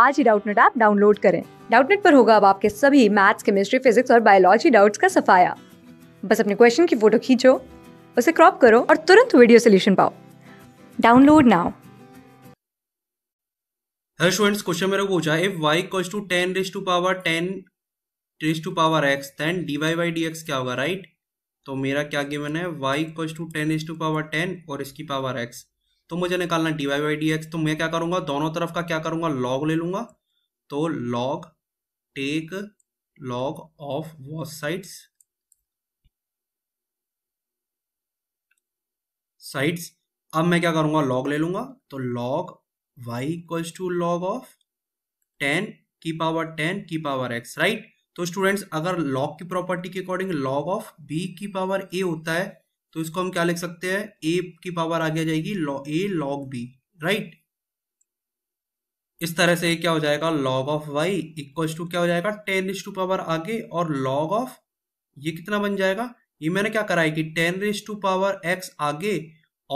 आज ही Doubtnut app download करें डाउटनेट पर होगा अब आपके सभी मैथ्स केमिस्ट्री फिजिक्स और बायोलॉजी डाउट्स का सफाया बस अपने क्वेश्चन की फोटो खींचो उसे क्रॉप करो और तुरंत वीडियो सोल्यूशन पाओ download now hello students question मेरा पूछा if y equals to 10 raise to power 10 raise to power x then dy by dx क्या होगा राइट right? तो मेरा क्या गिवन है y equals to 10 raise to power 10 और इसकी पावर x तो मुझे निकालना D Y by D X तो मैं क्या करूंगा दोनों तरफ का क्या करूंगा लॉग ले लूंगा तो लॉग टेक लॉग ऑफ वॉच साइड्स साइड्स अब मैं क्या करूंगा लॉग ले लूंगा तो log Y equals to log of ten की पावर टेन की पावर एक्स राइट तो स्टूडेंट्स अगर लॉग की प्रॉपर्टी के अकॉर्डिंग लॉग ऑफ बी की पावर ए होता है तो इसको हम क्या लिख सकते हैं ए की पावर आगे आ जाएगी ए लॉग बी राइट इस तरह से क्या हो जाएगा log of Y equal to क्या हो जाएगा टेन रिस टू पावर आगे और लॉग ऑफ ये कितना बन जाएगा ये मैंने क्या करा है कि टेन रिस टू पावर एक्स आगे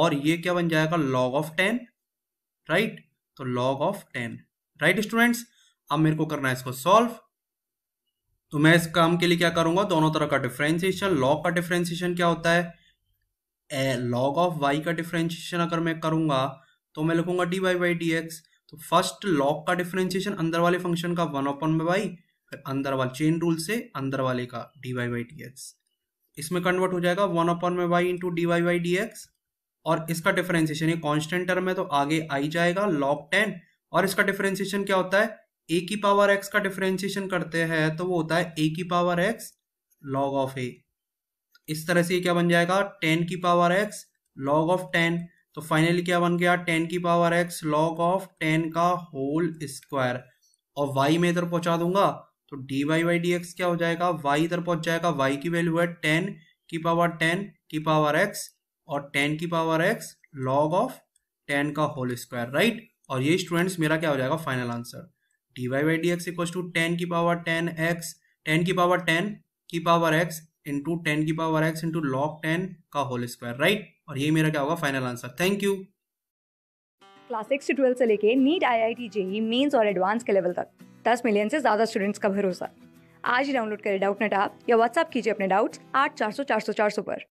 और ये क्या बन जाएगा लॉग ऑफ टेन राइट तो log of ten right students अब मेरे को करना है इसको सॉल्व तो मैं इस काम के लिए क्या करूंगा दोनों तरह का डिफ्रेंसिएशन लॉग का डिफ्रेंसिएशन क्या होता है लॉग ऑफ वाई का डिफ्रेंशिएशन अगर मैं करूंगा तो मैं लिखूंगा D Y by D X तो फर्स्ट लॉग का डिफ्रेंशिएशन अंदर वाले फंक्शन का वन में वाई फिर अंदर वाले चेन रूल से अंदर वाले का D Y by D X इसमें कन्वर्ट हो जाएगा वन ओपन में Y into D Y by D X और इसका डिफरेंशिएशन ये कॉन्स्टेंट टर्म है तो आगे आई जाएगा लॉग टेन और इसका डिफरेंशिएशन क्या होता है ए की पावर एक्स का डिफ्रेंशिएशन करते हैं तो वो होता है ए की power X log of A इस तरह से क्या बन जाएगा टेन की power X log of ten तो फाइनली क्या बन गया टेन की power X log of ten का होल स्क्वायर और वाई में इधर पहुंचा दूंगा तो D Y Y D X क्या हो जाएगा वाई इधर पहुंच जाएगा वाई की वैल्यू है टेन की पावर टेन की पावर एक्स और टेन की power X log of ten का होल स्क्वायर राइट और ये स्टूडेंट्स मेरा क्या हो जाएगा final answer D Y Y D X equal to ten की पावर टेन एक्स टेन की पावर टेन की पावर एक्स इंटू टेन की power X into log ten का होल स्क्वायर राइट और ये मेरा क्या होगा final answer thank you class six से ट्वेल्थ से लेके NEET I I T JEE Mains और एडवांस के लेवल तक दस मिलियन से ज्यादा स्टूडेंट्स का भरोसा आज ही डाउनलोड करें डाउट नेट आप या व्हाट्सअप कीजिए अपने डाउट्स आठ चार सौ चार सौ चार सौ पर